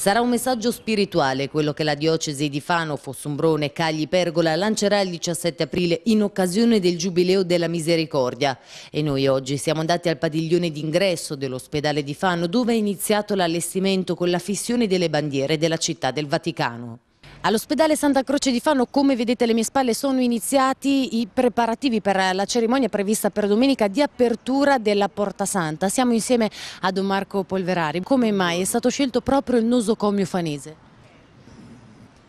Sarà un messaggio spirituale quello che la diocesi di Fano, Fossombrone, Cagli, Pergola lancerà il 17 aprile in occasione del Giubileo della Misericordia. E noi oggi siamo andati al padiglione d'ingresso dell'ospedale di Fano dove è iniziato l'allestimento con la fissione delle bandiere della città del Vaticano. All'ospedale Santa Croce di Fano, come vedete alle mie spalle, sono iniziati i preparativi per la cerimonia prevista per domenica di apertura della Porta Santa. Siamo insieme a Don Marco Polverari. Come mai è stato scelto proprio il nosocomio fanese?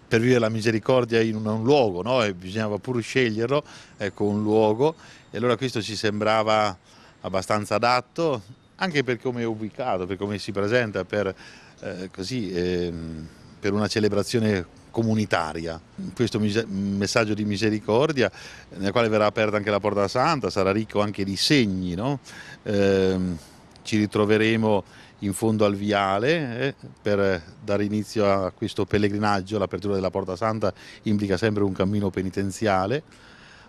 Per vivere la misericordia in un, luogo, no? bisognava pur sceglierlo, ecco, un luogo, e allora questo ci sembrava abbastanza adatto, anche per come è ubicato, per come si presenta, per eh, così... Eh, per una celebrazione comunitaria. Questo messaggio di misericordia, nel quale verrà aperta anche la Porta Santa, sarà ricco anche di segni. No? Eh, ci ritroveremo in fondo al viale eh, per dare inizio a questo pellegrinaggio. L'apertura della Porta Santa implica sempre un cammino penitenziale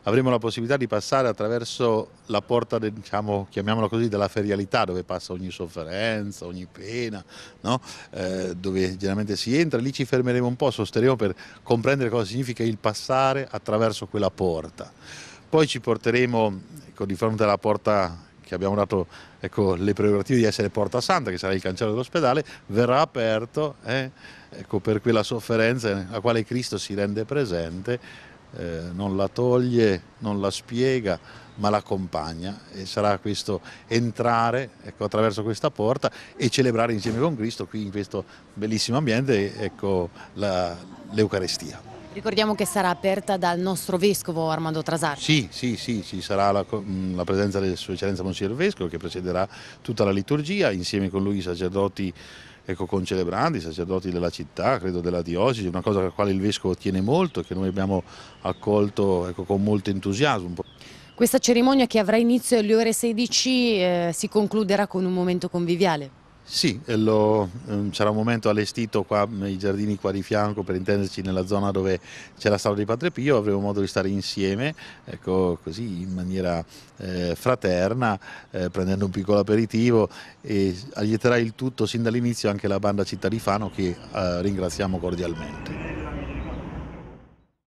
avremo la possibilità di passare attraverso la porta, diciamo, chiamiamola così, della ferialità, dove passa ogni sofferenza, ogni pena, no? eh, dove generalmente si entra, lì ci fermeremo un po', sosteremo per comprendere cosa significa il passare attraverso quella porta. Poi ci porteremo ecco, di fronte alla porta che abbiamo dato ecco, le prerogative di essere Porta Santa, che sarà il cancello dell'ospedale, verrà aperto eh, ecco, per quella sofferenza alla quale Cristo si rende presente eh, non la toglie, non la spiega, ma l'accompagna e sarà questo entrare ecco, attraverso questa porta e celebrare insieme con Cristo qui in questo bellissimo ambiente ecco, l'Eucarestia. Ricordiamo che sarà aperta dal nostro vescovo Armando Trasar. Sì, sì, sì, ci sarà la, mm, la presenza del Sua Eccellenza Monsignor Vescovo che precederà tutta la liturgia, insieme con lui i sacerdoti ecco, celebranti, sacerdoti della città, credo della diocesi, una cosa alla quale il Vescovo tiene molto e che noi abbiamo accolto ecco, con molto entusiasmo. Questa cerimonia che avrà inizio alle ore 16 eh, si concluderà con un momento conviviale. Sì, lo, ehm, sarà un momento allestito qua nei mm, giardini qua di fianco, per intenderci nella zona dove c'è la sala di Padre Pio, avremo modo di stare insieme, ecco, così in maniera eh, fraterna, eh, prendendo un piccolo aperitivo e allieterà il tutto sin dall'inizio anche la banda Città di Fano che eh, ringraziamo cordialmente.